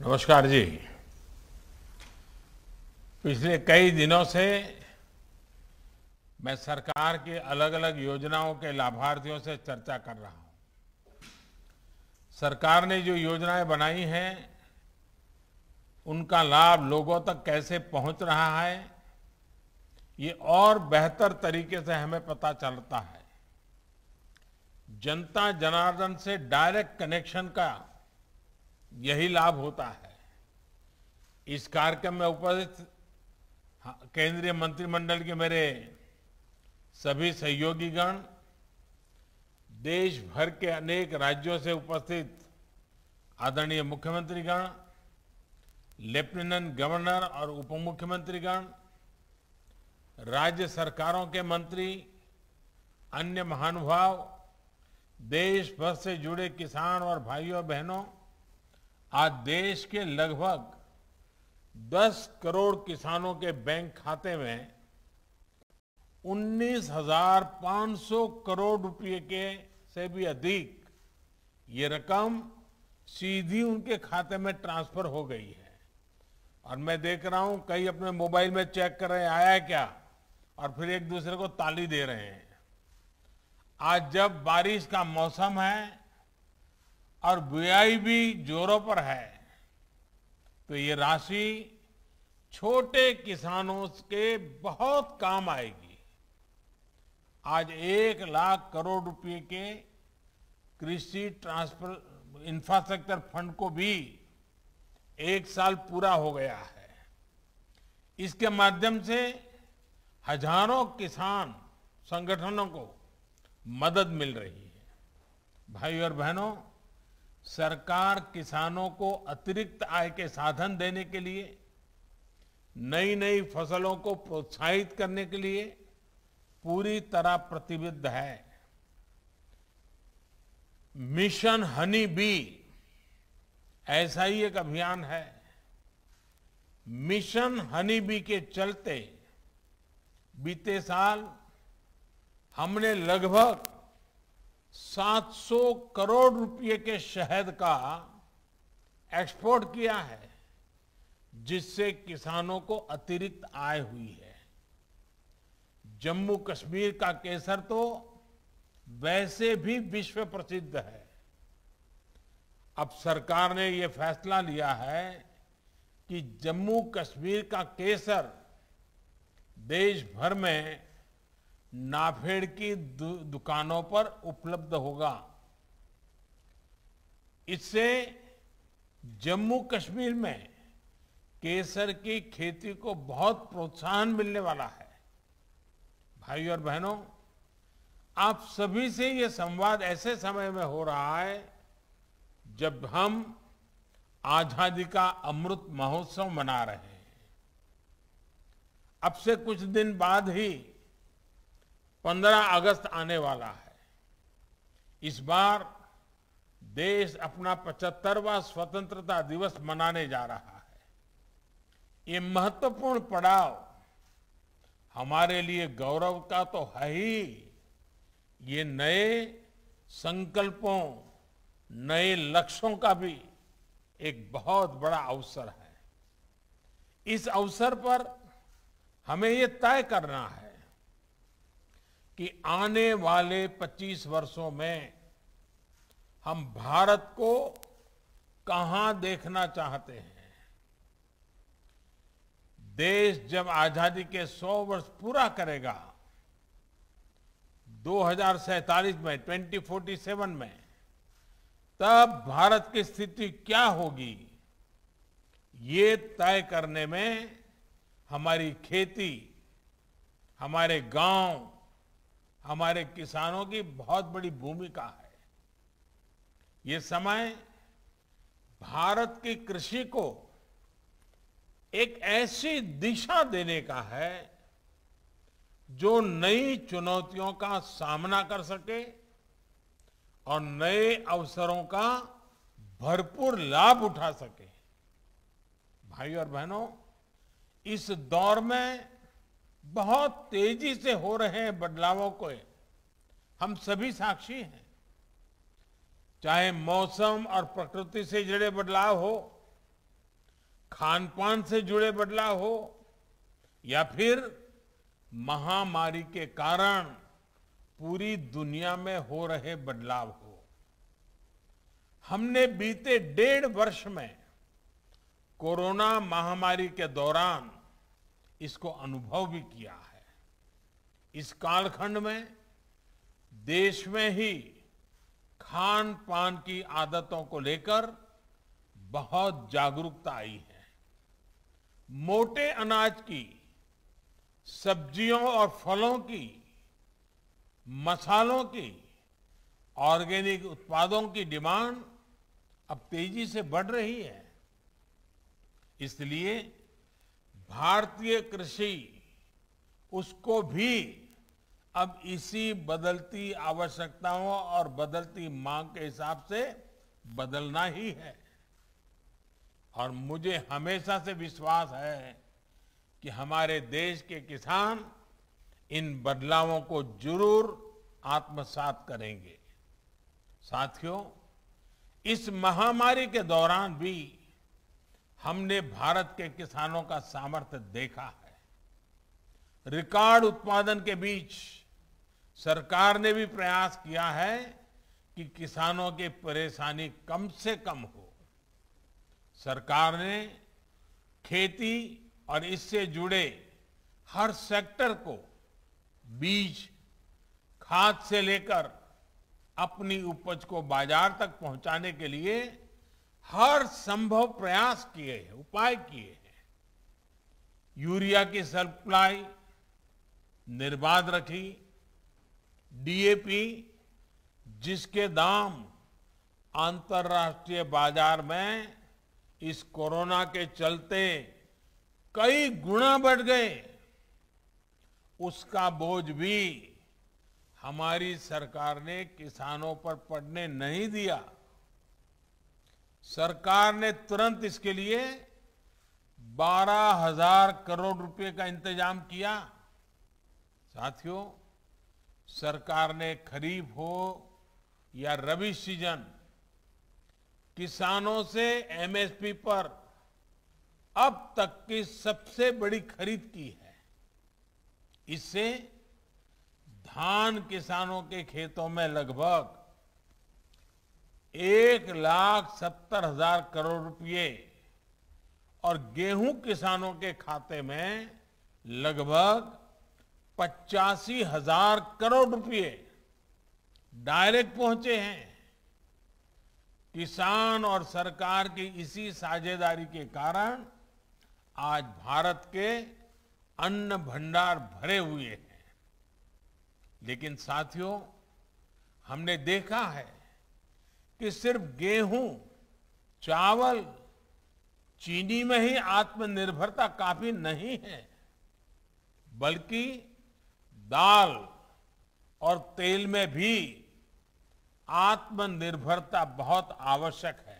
नमस्कार जी पिछले कई दिनों से मैं सरकार की अलग अलग योजनाओं के लाभार्थियों से चर्चा कर रहा हूं सरकार ने जो योजनाएं बनाई हैं उनका लाभ लोगों तक कैसे पहुंच रहा है ये और बेहतर तरीके से हमें पता चलता है जनता जनार्दन से डायरेक्ट कनेक्शन का यही लाभ होता है इस कार्यक्रम में उपस्थित हाँ, केंद्रीय मंत्रिमंडल के मेरे सभी सहयोगीगण देश भर के अनेक राज्यों से उपस्थित आदरणीय मुख्यमंत्रीगण लेफ्टिनेंट गवर्नर और उप मुख्यमंत्रीगण राज्य सरकारों के मंत्री अन्य महानुभाव देश भर से जुड़े किसान और भाइयों बहनों आज देश के लगभग 10 करोड़ किसानों के बैंक खाते में 19,500 करोड़ रुपए के से भी अधिक ये रकम सीधी उनके खाते में ट्रांसफर हो गई है और मैं देख रहा हूं कई अपने मोबाइल में चेक कर रहे हैं आया है क्या और फिर एक दूसरे को ताली दे रहे हैं आज जब बारिश का मौसम है और बुआई भी जोरों पर है तो ये राशि छोटे किसानों के बहुत काम आएगी आज एक लाख करोड़ रुपए के कृषि ट्रांसफर इंफ्रास्ट्रक्चर फंड को भी एक साल पूरा हो गया है इसके माध्यम से हजारों किसान संगठनों को मदद मिल रही है भाई और बहनों सरकार किसानों को अतिरिक्त आय के साधन देने के लिए नई नई फसलों को प्रोत्साहित करने के लिए पूरी तरह प्रतिबद्ध है मिशन हनी बी ऐसा ही एक अभियान है मिशन हनी बी के चलते बीते साल हमने लगभग 700 करोड़ रुपए के शहद का एक्सपोर्ट किया है जिससे किसानों को अतिरिक्त आय हुई है जम्मू कश्मीर का केसर तो वैसे भी विश्व प्रसिद्ध है अब सरकार ने यह फैसला लिया है कि जम्मू कश्मीर का केसर देश भर में नाफेड की दु, दुकानों पर उपलब्ध होगा इससे जम्मू कश्मीर में केसर की खेती को बहुत प्रोत्साहन मिलने वाला है भाई और बहनों आप सभी से ये संवाद ऐसे समय में हो रहा है जब हम आजादी का अमृत महोत्सव मना रहे हैं अब से कुछ दिन बाद ही 15 अगस्त आने वाला है इस बार देश अपना 75वां स्वतंत्रता दिवस मनाने जा रहा है ये महत्वपूर्ण पड़ाव हमारे लिए गौरव का तो है ही ये नए संकल्पों नए लक्ष्यों का भी एक बहुत बड़ा अवसर है इस अवसर पर हमें ये तय करना है कि आने वाले 25 वर्षों में हम भारत को कहां देखना चाहते हैं देश जब आजादी के 100 वर्ष पूरा करेगा दो में 2047 में तब भारत की स्थिति क्या होगी ये तय करने में हमारी खेती हमारे गांव हमारे किसानों की बहुत बड़ी भूमिका है ये समय भारत की कृषि को एक ऐसी दिशा देने का है जो नई चुनौतियों का सामना कर सके और नए अवसरों का भरपूर लाभ उठा सके भाइयों और बहनों इस दौर में बहुत तेजी से हो रहे हैं बदलावों को हम सभी साक्षी हैं चाहे मौसम और प्रकृति से जुड़े बदलाव हो खान पान से जुड़े बदलाव हो या फिर महामारी के कारण पूरी दुनिया में हो रहे बदलाव हो हमने बीते डेढ़ वर्ष में कोरोना महामारी के दौरान इसको अनुभव भी किया है इस कालखंड में देश में ही खान पान की आदतों को लेकर बहुत जागरूकता आई है मोटे अनाज की सब्जियों और फलों की मसालों की ऑर्गेनिक उत्पादों की डिमांड अब तेजी से बढ़ रही है इसलिए भारतीय कृषि उसको भी अब इसी बदलती आवश्यकताओं और बदलती मांग के हिसाब से बदलना ही है और मुझे हमेशा से विश्वास है कि हमारे देश के किसान इन बदलावों को जरूर आत्मसात करेंगे साथियों इस महामारी के दौरान भी हमने भारत के किसानों का सामर्थ्य देखा है रिकॉर्ड उत्पादन के बीच सरकार ने भी प्रयास किया है कि किसानों की परेशानी कम से कम हो सरकार ने खेती और इससे जुड़े हर सेक्टर को बीज खाद से लेकर अपनी उपज को बाजार तक पहुंचाने के लिए हर संभव प्रयास किए हैं उपाय किए हैं यूरिया की सप्लाई निर्बाध रखी डीएपी जिसके दाम अंतर्राष्ट्रीय बाजार में इस कोरोना के चलते कई गुणा बढ़ गए उसका बोझ भी हमारी सरकार ने किसानों पर पड़ने नहीं दिया सरकार ने तुरंत इसके लिए बारह हजार करोड़ रुपए का इंतजाम किया साथियों सरकार ने खरीफ हो या रबी सीजन किसानों से एमएसपी पर अब तक की सबसे बड़ी खरीद की है इससे धान किसानों के खेतों में लगभग एक लाख सत्तर हजार करोड़ रुपए और गेहूं किसानों के खाते में लगभग पचासी हजार करोड़ रुपए डायरेक्ट पहुंचे हैं किसान और सरकार की इसी साझेदारी के कारण आज भारत के अन्न भंडार भरे हुए हैं लेकिन साथियों हमने देखा है कि सिर्फ गेहूं चावल चीनी में ही आत्मनिर्भरता काफी नहीं है बल्कि दाल और तेल में भी आत्मनिर्भरता बहुत आवश्यक है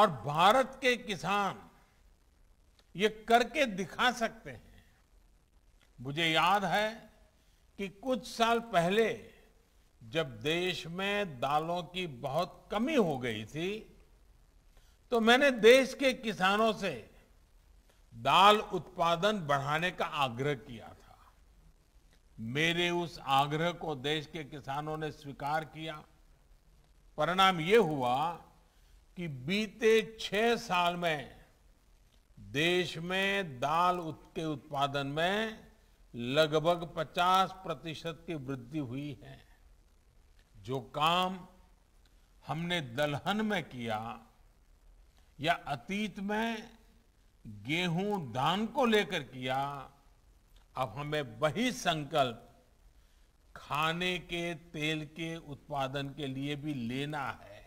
और भारत के किसान ये करके दिखा सकते हैं मुझे याद है कि कुछ साल पहले जब देश में दालों की बहुत कमी हो गई थी तो मैंने देश के किसानों से दाल उत्पादन बढ़ाने का आग्रह किया था मेरे उस आग्रह को देश के किसानों ने स्वीकार किया परिणाम ये हुआ कि बीते छह साल में देश में दाल के उत्पादन में लगभग 50 प्रतिशत की वृद्धि हुई है जो काम हमने दलहन में किया या अतीत में गेहूं धान को लेकर किया अब हमें वही संकल्प खाने के तेल के उत्पादन के लिए भी लेना है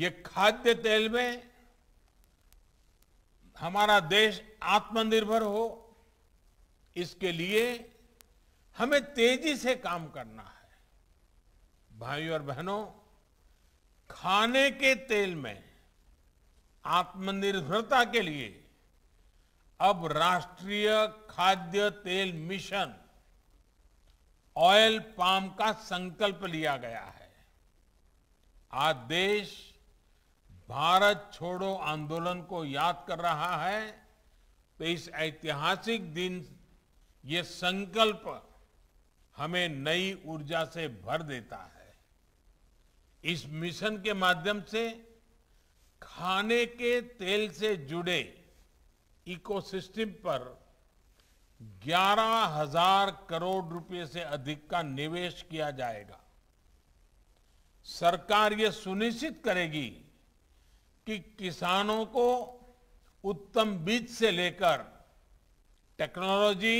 ये खाद्य तेल में हमारा देश आत्मनिर्भर हो इसके लिए हमें तेजी से काम करना है भाई और बहनों खाने के तेल में आत्मनिर्भरता के लिए अब राष्ट्रीय खाद्य तेल मिशन ऑयल पाम का संकल्प लिया गया है आज देश भारत छोड़ो आंदोलन को याद कर रहा है तो इस ऐतिहासिक दिन ये संकल्प हमें नई ऊर्जा से भर देता है इस मिशन के माध्यम से खाने के तेल से जुड़े इकोसिस्टम पर ग्यारह हजार करोड़ रुपए से अधिक का निवेश किया जाएगा सरकार यह सुनिश्चित करेगी कि किसानों को उत्तम बीज से लेकर टेक्नोलॉजी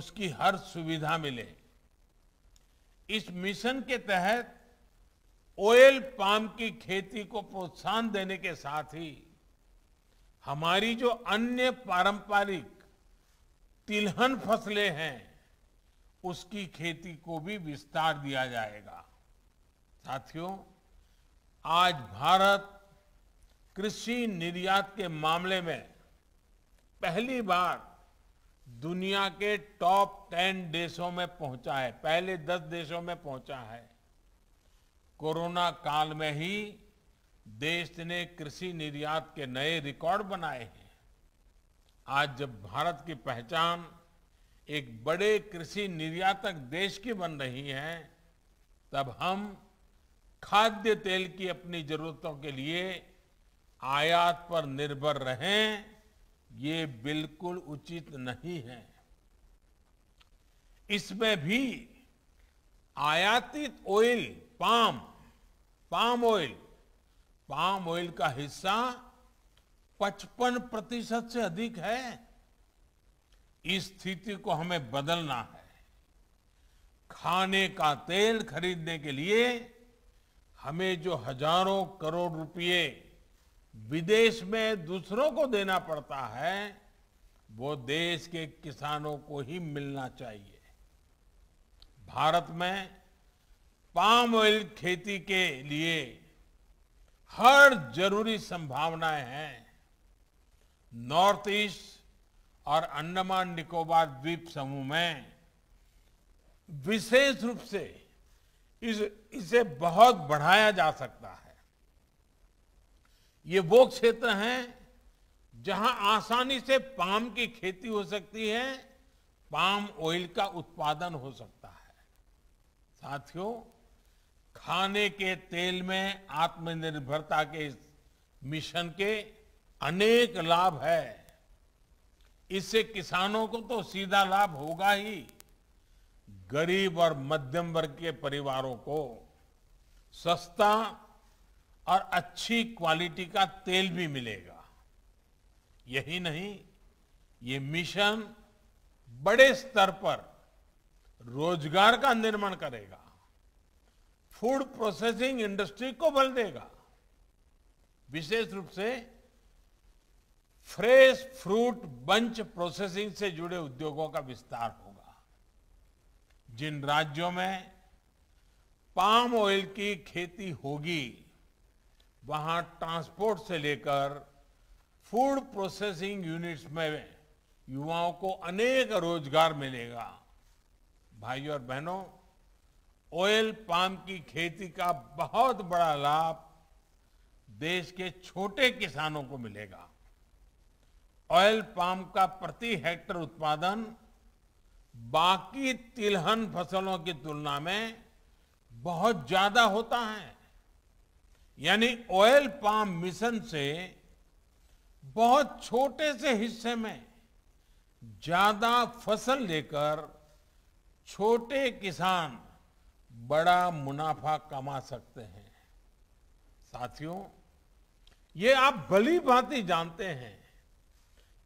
उसकी हर सुविधा मिले इस मिशन के तहत ऑयल पाम की खेती को प्रोत्साहन देने के साथ ही हमारी जो अन्य पारंपरिक तिलहन फसलें हैं उसकी खेती को भी विस्तार दिया जाएगा साथियों आज भारत कृषि निर्यात के मामले में पहली बार दुनिया के टॉप टेन देशों में पहुंचा है पहले दस देशों में पहुंचा है कोरोना काल में ही देश ने कृषि निर्यात के नए रिकॉर्ड बनाए हैं आज जब भारत की पहचान एक बड़े कृषि निर्यातक देश की बन रही है तब हम खाद्य तेल की अपनी जरूरतों के लिए आयात पर निर्भर रहें ये बिल्कुल उचित नहीं है इसमें भी आयातित oil palm palm oil palm oil का हिस्सा 55 प्रतिशत से अधिक है इस स्थिति को हमें बदलना है खाने का तेल खरीदने के लिए हमें जो हजारों करोड़ रुपए विदेश में दूसरों को देना पड़ता है वो देश के किसानों को ही मिलना चाहिए भारत में पाम ऑयल खेती के लिए हर जरूरी संभावनाएं हैं नॉर्थ ईस्ट और अंडमान निकोबार द्वीप समूह में विशेष रूप से इस, इसे बहुत बढ़ाया जा सकता है ये वो क्षेत्र हैं जहां आसानी से पाम की खेती हो सकती है पाम ऑयल का उत्पादन हो सकता है साथियों खाने के तेल में आत्मनिर्भरता के इस मिशन के अनेक लाभ है इससे किसानों को तो सीधा लाभ होगा ही गरीब और मध्यम वर्ग के परिवारों को सस्ता और अच्छी क्वालिटी का तेल भी मिलेगा यही नहीं ये मिशन बड़े स्तर पर रोजगार का निर्माण करेगा फूड प्रोसेसिंग इंडस्ट्री को बल देगा विशेष रूप से फ्रेश फ्रूट बंच प्रोसेसिंग से जुड़े उद्योगों का विस्तार होगा जिन राज्यों में पाम ऑयल की खेती होगी वहां ट्रांसपोर्ट से लेकर फूड प्रोसेसिंग यूनिट्स में युवाओं को अनेक रोजगार मिलेगा भाइयों और बहनों ऑयल पाम की खेती का बहुत बड़ा लाभ देश के छोटे किसानों को मिलेगा ऑयल पाम का प्रति हेक्टर उत्पादन बाकी तिलहन फसलों की तुलना में बहुत ज्यादा होता है यानी ऑयल पाम मिशन से बहुत छोटे से हिस्से में ज्यादा फसल लेकर छोटे किसान बड़ा मुनाफा कमा सकते हैं साथियों ये आप भली भांति जानते हैं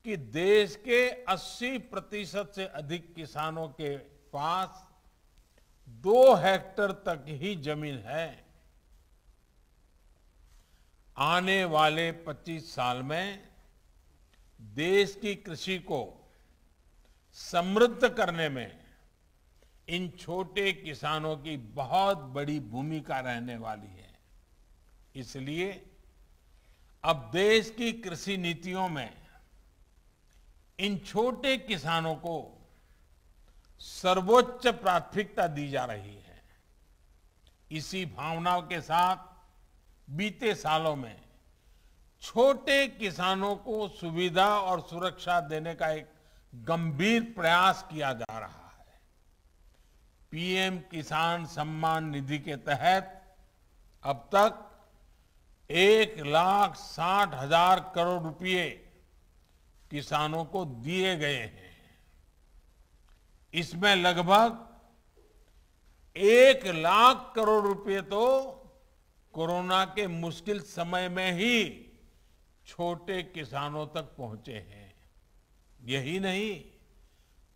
कि देश के 80 प्रतिशत से अधिक किसानों के पास दो हेक्टर तक ही जमीन है आने वाले 25 साल में देश की कृषि को समृद्ध करने में इन छोटे किसानों की बहुत बड़ी भूमिका रहने वाली है इसलिए अब देश की कृषि नीतियों में इन छोटे किसानों को सर्वोच्च प्राथमिकता दी जा रही है इसी भावनाओं के साथ बीते सालों में छोटे किसानों को सुविधा और सुरक्षा देने का एक गंभीर प्रयास किया जा रहा है पीएम किसान सम्मान निधि के तहत अब तक एक लाख साठ हजार करोड़ रुपए किसानों को दिए गए हैं इसमें लगभग एक लाख करोड़ रुपए तो कोरोना के मुश्किल समय में ही छोटे किसानों तक पहुंचे हैं यही नहीं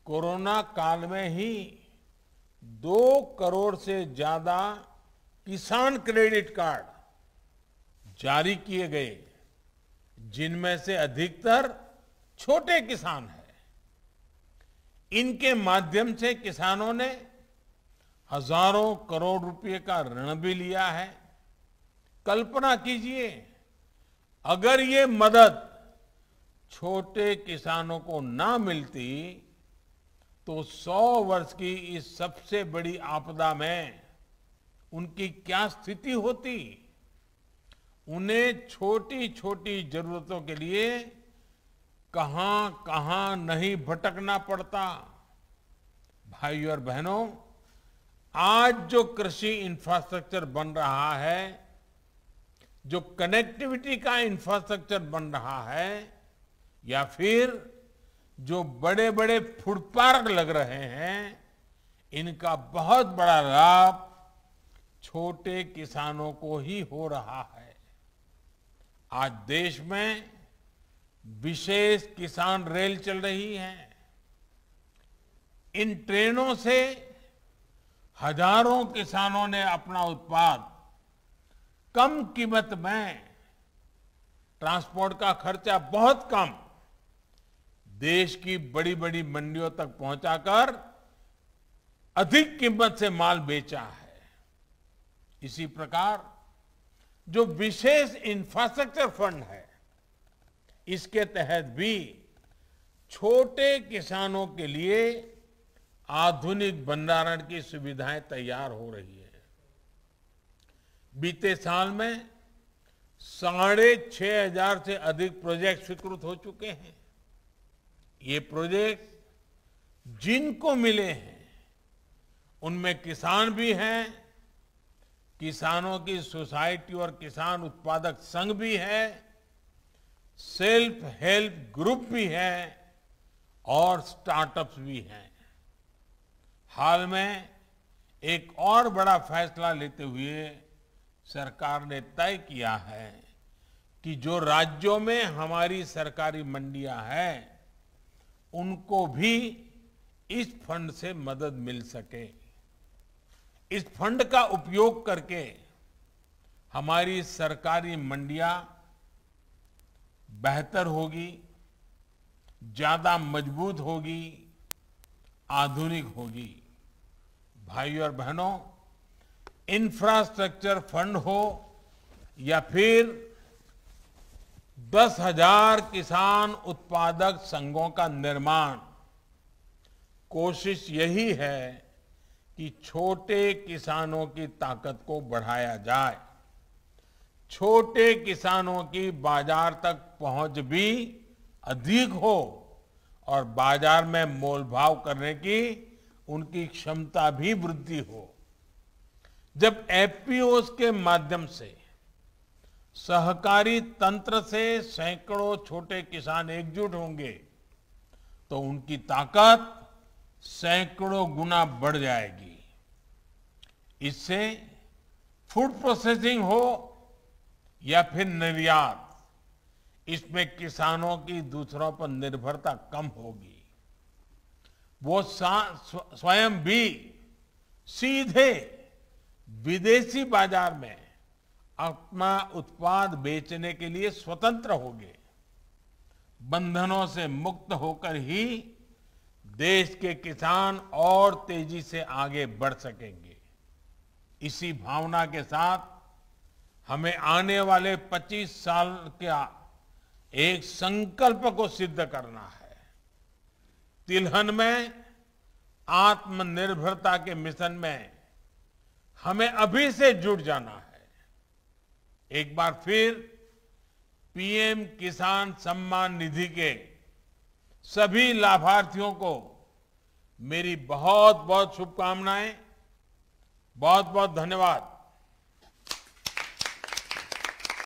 कोरोना काल में ही दो करोड़ से ज्यादा किसान क्रेडिट कार्ड जारी किए गए जिनमें से अधिकतर छोटे किसान हैं इनके माध्यम से किसानों ने हजारों करोड़ रुपए का ऋण भी लिया है कल्पना कीजिए अगर ये मदद छोटे किसानों को ना मिलती तो सौ वर्ष की इस सबसे बड़ी आपदा में उनकी क्या स्थिति होती उन्हें छोटी छोटी जरूरतों के लिए कहां कहां नहीं भटकना पड़ता भाइयों और बहनों आज जो कृषि इंफ्रास्ट्रक्चर बन रहा है जो कनेक्टिविटी का इंफ्रास्ट्रक्चर बन रहा है या फिर जो बड़े बड़े फूड पार्क लग रहे हैं इनका बहुत बड़ा लाभ छोटे किसानों को ही हो रहा है आज देश में विशेष किसान रेल चल रही है इन ट्रेनों से हजारों किसानों ने अपना उत्पाद कम कीमत में ट्रांसपोर्ट का खर्चा बहुत कम देश की बड़ी बड़ी मंडियों तक पहुंचाकर अधिक कीमत से माल बेचा है इसी प्रकार जो विशेष इंफ्रास्ट्रक्चर फंड है इसके तहत भी छोटे किसानों के लिए आधुनिक भंडारण की सुविधाएं तैयार हो रही है बीते साल में साढ़े छह हजार से अधिक प्रोजेक्ट स्वीकृत हो चुके हैं ये प्रोजेक्ट जिनको मिले हैं उनमें किसान भी हैं किसानों की सोसाइटी और किसान उत्पादक संघ भी है सेल्फ हेल्प ग्रुप भी है और स्टार्टअप्स भी हैं हाल में एक और बड़ा फैसला लेते हुए सरकार ने तय किया है कि जो राज्यों में हमारी सरकारी मंडियां हैं उनको भी इस फंड से मदद मिल सके इस फंड का उपयोग करके हमारी सरकारी मंडियां बेहतर होगी ज्यादा मजबूत होगी आधुनिक होगी भाई और बहनों इंफ्रास्ट्रक्चर फंड हो या फिर दस हजार किसान उत्पादक संघों का निर्माण कोशिश यही है कि छोटे किसानों की ताकत को बढ़ाया जाए छोटे किसानों की बाजार तक पहुंच भी अधिक हो और बाजार में मोलभाव करने की उनकी क्षमता भी वृद्धि हो जब एफपीओस के माध्यम से सहकारी तंत्र से सैकड़ों छोटे किसान एकजुट होंगे तो उनकी ताकत सैकड़ों गुना बढ़ जाएगी इससे फूड प्रोसेसिंग हो या फिर निर्यात इसमें किसानों की दूसरों पर निर्भरता कम होगी वो स्वयं भी सीधे विदेशी बाजार में अपना उत्पाद बेचने के लिए स्वतंत्र होंगे बंधनों से मुक्त होकर ही देश के किसान और तेजी से आगे बढ़ सकेंगे इसी भावना के साथ हमें आने वाले 25 साल का एक संकल्प को सिद्ध करना है तिलहन में आत्मनिर्भरता के मिशन में हमें अभी से जुट जाना है एक बार फिर पीएम किसान सम्मान निधि के सभी लाभार्थियों को मेरी बहुत बहुत शुभकामनाएं बहुत बहुत धन्यवाद